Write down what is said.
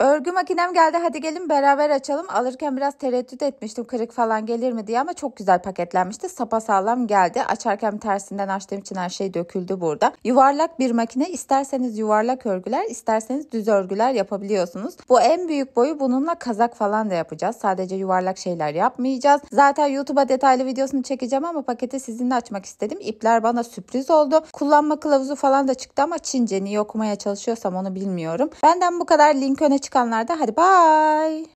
Örgü makinem geldi hadi gelin beraber açalım. Alırken biraz tereddüt etmiştim kırık falan gelir mi diye ama çok güzel paketlenmişti. Sapa sağlam geldi. Açarken tersinden açtığım için her şey döküldü burada. Yuvarlak bir makine isterseniz yuvarlak örgüler isterseniz düz örgüler yapabiliyorsunuz. Bu en büyük boyu bununla kazak falan da yapacağız. Sadece yuvarlak şeyler yapmayacağız. Zaten YouTube'a detaylı videosunu çekeceğim ama paketi sizinle açmak istedim. İpler bana sürpriz oldu. Kullanma kılavuzu falan da çıktı ama Çince niye okumaya çalışıyorsam onu bilmiyorum. Benden bu kadar link öne çıkanlarda hadi bye.